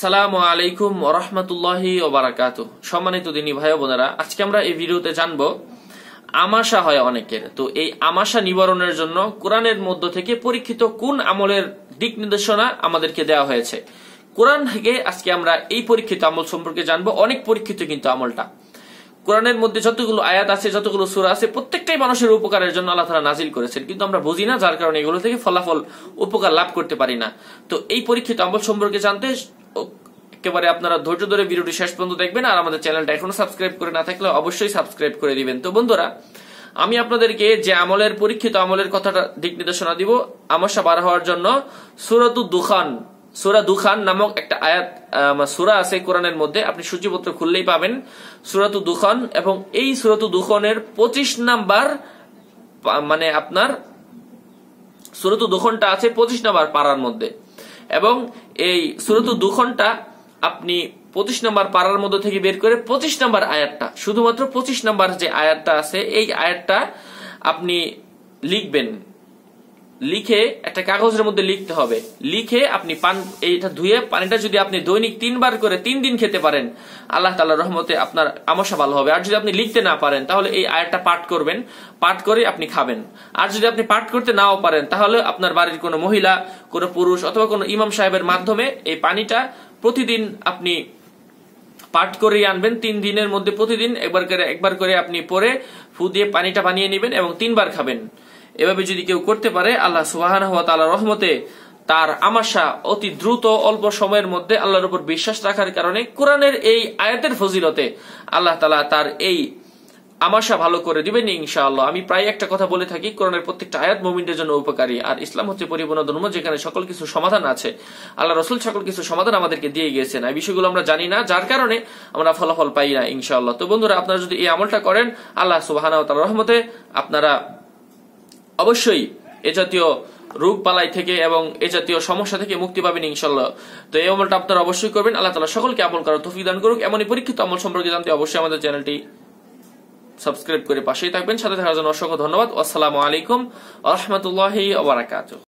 আসসালামু আলাইকুম ও ওবরাকাত সম্মানিত দিনী ভাই বোনেরা আজকে আমরা এই ভিডিওতে জানব আমাশা হয় অনেকের তো এই আমাশা নিবারণের জন্য কোরআনের মধ্য থেকে পরীক্ষিত কোন আমলের দিক নির্দেশনা আমাদেরকে দেওয়া হয়েছে কোরআন থেকে আজকে আমরা এই পরীক্ষিত আমল সম্পর্কে জানবো অনেক পরীক্ষিত কিন্তু আমলটা কোরআনের মধ্যে যতগুলো আয়াত আছে যতগুলো সুরা আছে প্রত্যেকটাই মানুষের উপকারের জন্য আল্লাহ তারা নাজিল করেছেন কিন্তু আমরা বুঝি না যার কারণে এগুলো থেকে ফলাফল উপকার লাভ করতে পারি না তো এই পরীক্ষিত আমল সম্পর্কে জানতে একেবারে আপনারা ধৈর্য ধরে ভিডিওটি শেষ পর্যন্ত দেখবেন আর আমাদের চ্যানেলটা এখনো সাবস্ক্রাইব করে না থাকলে অবশ্যই সাবস্ক্রাইব করে দিবেন তো বন্ধুরা আমি আপনাদেরকে যে আমলের পরীক্ষিত আমলের কথাটা দিক নির্দেশনা দিব আমস্যা বার হওয়ার জন্য সুরাতু দুখান সুরা দুখান নামক একটা আয়াত সুরা আছে কোরআনের মধ্যে আপনি সূচিপত্র খুললেই পাবেন সুরাতু দুখান এবং এই সুরাতু দুখনের পঁচিশ নাম্বার মানে আপনার সুরাতু দুখনটা আছে পঁচিশ নাম্বার পাড়ার মধ্যে এবং এই সুরত দুখনটা আপনি পঁচিশ নম্বর পাড়ার মধ্যে থেকে বের করে পঁচিশ নম্বর আয়াতটা শুধুমাত্র পঁচিশ নম্বর যে আয়াতটা আছে এই আয়াতটা আপনি লিখবেন লিখে একটা কাগজের মধ্যে লিখতে হবে লিখে আপনি পান এইটা ধুয়ে পানিটা যদি আপনি দৈনিক তিনবার করে তিন দিন খেতে পারেন আল্লাহ তাল্লাহ রহমতে আপনার আমসা ভালো হবে আর যদি আপনি লিখতে না পারেন তাহলে এই আয়টা পাঠ করবেন পাঠ করে আপনি খাবেন আর যদি আপনি পাঠ করতে নাও পারেন তাহলে আপনার বাড়ির কোনো মহিলা কোনো পুরুষ অথবা কোনো ইমাম সাহেবের মাধ্যমে এই পানিটা প্রতিদিন আপনি পাঠ করে আনবেন তিন দিনের মধ্যে প্রতিদিন একবার করে একবার করে আপনি পরে ফু দিয়ে পানিটা বানিয়ে নেবেন এবং তিনবার খাবেন এভাবে যদি কেউ করতে পারে আল্লাহ সুবাহান হওয়া তালা রহমতে তার আমাশা অতি দ্রুত অল্প সময়ের মধ্যে আল্লাহর উপর বিশ্বাস রাখার কারণে কোরআনের এই আয়াতের ফজিলতে আল্লাহ তালা তার এই আমাশা ভালো করে দিবেন ইনশাআল্লাহ আমি প্রায় একটা কথা বলে থাকি কোরআনের প্রত্যেকটা আয়াত মোমিনদের জন্য উপকারী আর ইসলাম হচ্ছে পরিপূর্ণ ধর্ম যেখানে সকল কিছু সমাধান আছে আল্লাহ রসুল সকল কিছু সমাধান আমাদেরকে দিয়ে গিয়েছেন এই বিষয়গুলো আমরা জানি না যার কারণে আমরা ফলাফল পাই না ইনশাআল্লাহ তো বন্ধুরা আপনারা যদি এই আমলটা করেন আল্লাহ সুবাহ রহমতে আপনারা অবশ্যই এ জাতীয় রোগ পালাই থেকে এবং এ জাতীয় সমস্যা থেকে মুক্তি পাবেন ইনশাল্লাহ তো এই অমলটা আপনারা অবশ্যই করবেন আল্লাহ তালা সকলকে আমল করার তফিক দান করুক এমনই পরীক্ষিত আমল সম্পর্কে জানতে অবশ্যই আমাদের চ্যানেলটি সাবস্ক্রাইব করে পাশেই থাকবেন সাথে থাকার জন্য অসংখ্য ধন্যবাদ আসসালামু আলাইকুম আহমতুল্লাহ